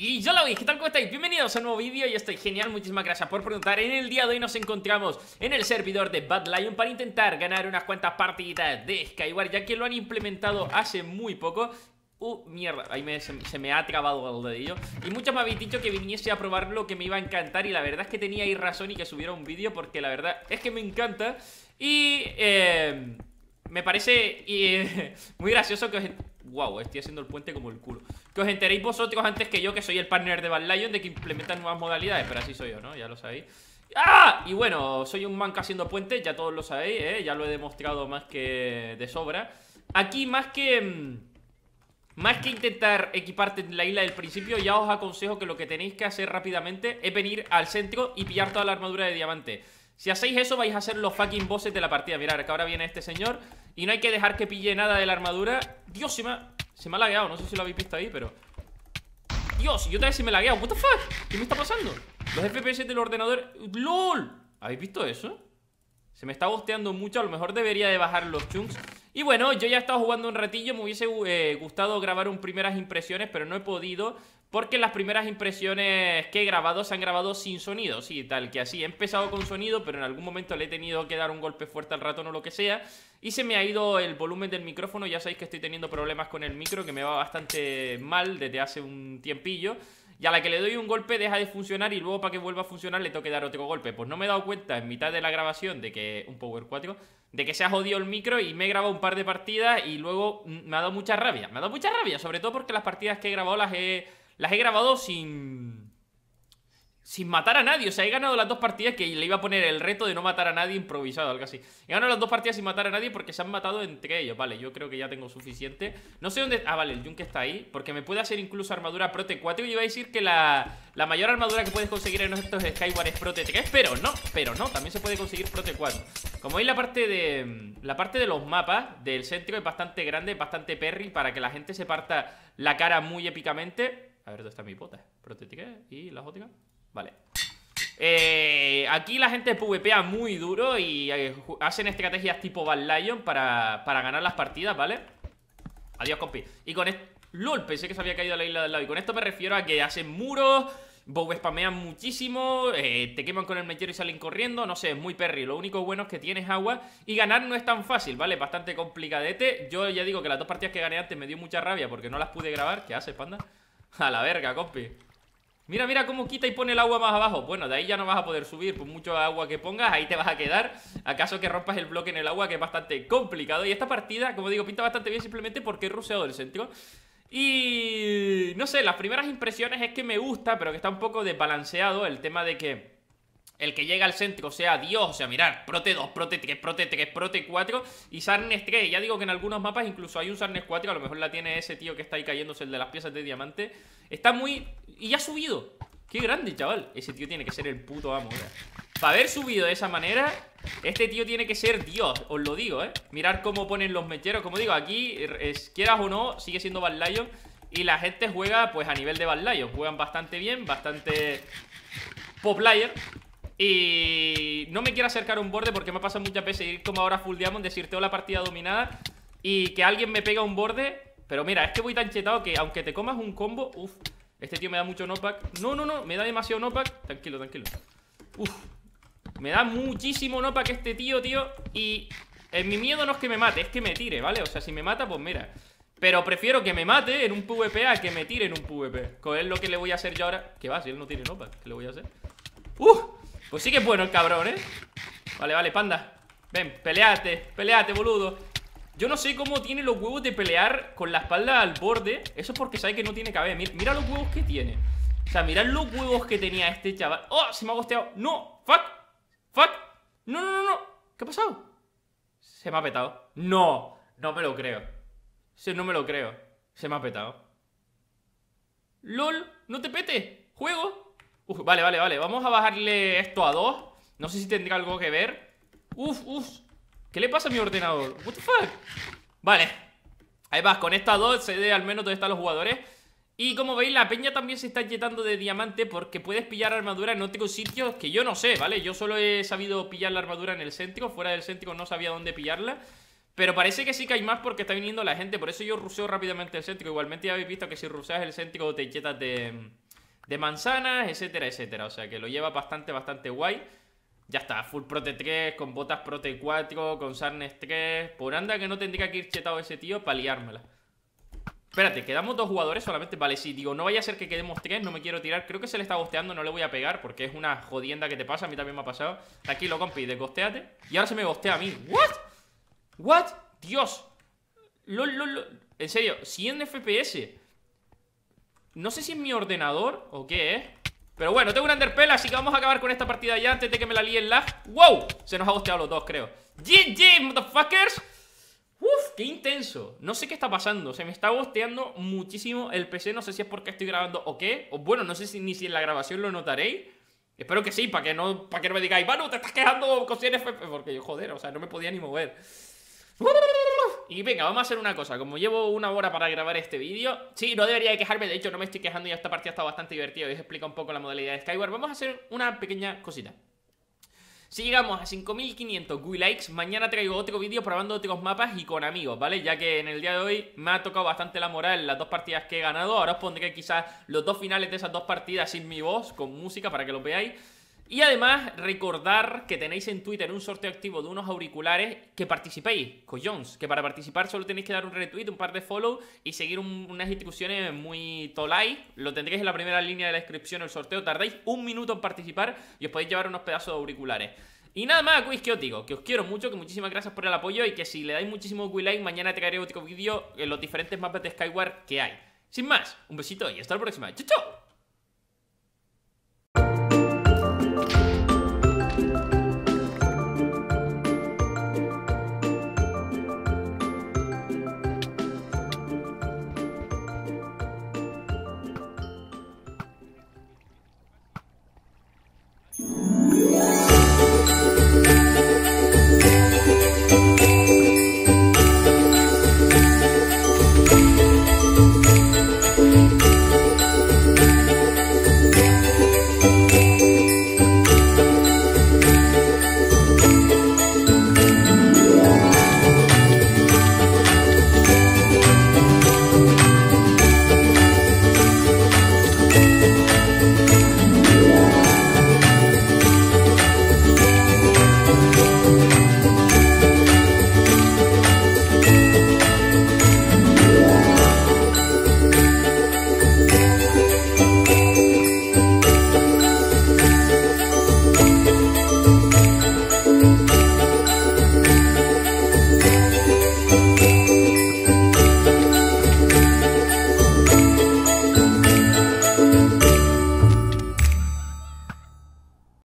Y yo la vi, ¿qué tal? ¿Cómo estáis? Bienvenidos a un nuevo vídeo, y estoy genial, muchísimas gracias por preguntar En el día de hoy nos encontramos en el servidor de Bad Lion para intentar ganar unas cuantas partiditas de Skyward Ya que lo han implementado hace muy poco Uh, mierda, ahí se, me ha trabado el dedillo Y muchos me habéis dicho que viniese a probarlo, que me iba a encantar Y la verdad es que tenía razón y que subiera un vídeo Porque la verdad es que me encanta Y eh, me parece muy gracioso que os... Wow, estoy haciendo el puente como el culo que os enteréis vosotros antes que yo, que soy el partner de Bad Lion, de que implementan nuevas modalidades. Pero así soy yo, ¿no? Ya lo sabéis. ¡Ah! Y bueno, soy un manca haciendo puentes, ya todos lo sabéis, ¿eh? Ya lo he demostrado más que de sobra. Aquí, más que... Mm, más que intentar equiparte en la isla del principio, ya os aconsejo que lo que tenéis que hacer rápidamente es venir al centro y pillar toda la armadura de diamante. Si hacéis eso vais a ser los fucking bosses de la partida. Mirad, que ahora viene este señor y no hay que dejar que pille nada de la armadura. ¡Dios, y se me ha lagueado, no sé si lo habéis visto ahí, pero... Dios, yo también se me he lagueado What ¿qué me está pasando? Los FPS del ordenador... ¡Lol! ¿Habéis visto eso? Se me está gosteando mucho, a lo mejor debería de bajar los chunks y bueno, yo ya he estado jugando un ratillo, me hubiese eh, gustado grabar un primeras impresiones, pero no he podido. Porque las primeras impresiones que he grabado se han grabado sin sonido, sí, tal que así. He empezado con sonido, pero en algún momento le he tenido que dar un golpe fuerte al ratón o lo que sea. Y se me ha ido el volumen del micrófono, ya sabéis que estoy teniendo problemas con el micro, que me va bastante mal desde hace un tiempillo. Y a la que le doy un golpe deja de funcionar y luego para que vuelva a funcionar le tengo que dar otro golpe. Pues no me he dado cuenta en mitad de la grabación de que... Un power cuático de que se ha jodido el micro y me he grabado un par de partidas y luego mm, me ha dado mucha rabia. Me ha dado mucha rabia, sobre todo porque las partidas que he grabado las he las he grabado sin... Sin matar a nadie, o sea, he ganado las dos partidas que le iba a poner el reto de no matar a nadie improvisado, algo así. He ganado las dos partidas sin matar a nadie porque se han matado entre ellos. Vale, yo creo que ya tengo suficiente. No sé dónde... Ah, vale, el yunque está ahí. Porque me puede hacer incluso armadura Prote 4. Y iba a decir que la, la mayor armadura que puedes conseguir en estos Skyward es Prote 3. Pero no, pero no, también se puede conseguir Prote 4. Como veis, la parte de la parte de los mapas del centro es bastante grande, bastante perry para que la gente se parta la cara muy épicamente. A ver dónde está mi pote, protética y la óticas. Vale. Eh, aquí la gente PvPa muy duro y eh, hacen estrategias tipo Bad Lion para, ganar las partidas, ¿vale? Adiós, compi. Y con esto... LOL, pensé que se había caído a la isla del lado. Y con esto me refiero a que hacen muros, Bob spamean muchísimo, eh, te queman con el mechero y salen corriendo, no sé, es muy perry. Lo único bueno es que tienes agua y ganar no es tan fácil, ¿vale? Bastante complicadete. Yo ya digo que las dos partidas que gané antes me dio mucha rabia porque no las pude grabar. ¿Qué haces, panda? A la verga, compi Mira, mira cómo quita y pone el agua más abajo Bueno, de ahí ya no vas a poder subir Por mucho agua que pongas, ahí te vas a quedar Acaso que rompas el bloque en el agua, que es bastante complicado Y esta partida, como digo, pinta bastante bien Simplemente porque he ruseado el centro Y... no sé, las primeras impresiones es que me gusta Pero que está un poco desbalanceado el tema de que el que llega al centro sea Dios, o sea, mirar, prote 2, prote 3, prote 3, prote 4 y Sarnes 3. Ya digo que en algunos mapas incluso hay un Sarnes 4, a lo mejor la tiene ese tío que está ahí cayéndose, el de las piezas de diamante. Está muy... Y ya ha subido. Qué grande, chaval. Ese tío tiene que ser el puto amo, Para haber subido de esa manera, este tío tiene que ser Dios, os lo digo, ¿eh? Mirar cómo ponen los mecheros. Como digo, aquí, eh, quieras o no, sigue siendo Bad Y la gente juega, pues, a nivel de Bad Juegan bastante bien, bastante... Pop y no me quiero acercar a un borde porque me ha pasado muchas veces ir como ahora full diamond, decirte hola la partida dominada y que alguien me pega un borde. Pero mira, es que voy tan chetado que aunque te comas un combo, uff, este tío me da mucho knockback. No, no, no, me da demasiado knockback. Tranquilo, tranquilo. Uff, me da muchísimo knockback este tío, tío. Y mi miedo no es que me mate, es que me tire, ¿vale? O sea, si me mata, pues mira. Pero prefiero que me mate en un PvP a que me tire en un PvP. Con él lo que le voy a hacer yo ahora. ¿Qué va, si él no tiene knockback, ¿qué le voy a hacer? ¡Uff! Pues sí que es bueno el cabrón, ¿eh? Vale, vale, panda Ven, peleate, peleate, boludo Yo no sé cómo tiene los huevos de pelear con la espalda al borde Eso es porque sabe que no tiene cabeza mira, los huevos que tiene O sea, mirad los huevos que tenía este chaval ¡Oh! Se me ha gosteado ¡No! ¡Fuck! ¡Fuck! ¡No, no, no, no! ¿Qué ha pasado? Se me ha petado ¡No! No me lo creo Se, No me lo creo Se me ha petado ¡Lol! ¡No te pete! ¡Juego! vale, vale, vale Vamos a bajarle esto a dos No sé si tendría algo que ver Uf, uf ¿Qué le pasa a mi ordenador? What the fuck Vale Ahí vas, con esta dos se dé al menos Donde están los jugadores Y como veis, la peña también se está llenando de diamante Porque puedes pillar armadura en otros sitios que yo no sé, ¿vale? Yo solo he sabido pillar la armadura en el céntrico Fuera del céntrico no sabía dónde pillarla pero parece que sí que hay más porque está viniendo la gente. Por eso yo ruseo rápidamente el céntrico. Igualmente ya habéis visto que si ruseas el céntrico te yetas de de manzanas, etcétera, etcétera. O sea que lo lleva bastante, bastante guay. Ya está, full prote 3, con botas prote 4, con sarnes 3. Por anda que no tendría que ir chetado ese tío para liármela. Espérate, quedamos dos jugadores solamente. Vale, si digo, no vaya a ser que quedemos tres, no me quiero tirar. Creo que se le está gosteando, no le voy a pegar porque es una jodienda que te pasa. A mí también me ha pasado. aquí lo compi, desgosteate. Y ahora se me gostea a mí. ¿What? ¿What? Dios. LOL, LOL. En serio, 100 FPS. No sé si es mi ordenador o qué ¿eh? Pero bueno, tengo un underpell, así que vamos a acabar con esta partida ya antes de que me la líe el lag. ¡Wow! Se nos ha bosteado los dos, creo. GG, motherfuckers. Uf, qué intenso. No sé qué está pasando. Se me está bosteando muchísimo el PC. No sé si es porque estoy grabando o qué. O bueno, no sé si ni si en la grabación lo notaré Espero que sí, para que no, para que me digáis, Manu, te estás quejando con 100 Porque yo, joder, o sea, no me podía ni mover. Y venga, vamos a hacer una cosa Como llevo una hora para grabar este vídeo Sí, no debería quejarme, de hecho no me estoy quejando Ya esta partida está bastante divertida y os explico un poco la modalidad de Skyward Vamos a hacer una pequeña cosita si llegamos a 5500 guilikes, likes, mañana traigo otro vídeo probando otros mapas y con amigos, ¿vale? Ya que en el día de hoy me ha tocado bastante la moral las dos partidas que he ganado. Ahora os pondré quizás los dos finales de esas dos partidas sin mi voz, con música para que lo veáis. Y además, recordar que tenéis en Twitter un sorteo activo de unos auriculares que participéis, cojones, que para participar solo tenéis que dar un retweet, un par de follow y seguir unas instrucciones muy tolai. Lo tendréis en la primera línea de la descripción el sorteo. Tardáis un minuto en participar y os podéis llevar unos pedazos de auriculares. Y nada más, quiz, que os digo, que os quiero mucho, que muchísimas gracias por el apoyo y que si le dais muchísimo quiz like, mañana te traeré otro vídeo en los diferentes mapas de Skyward que hay. Sin más, un besito y hasta la próxima. ¡Chao, chau!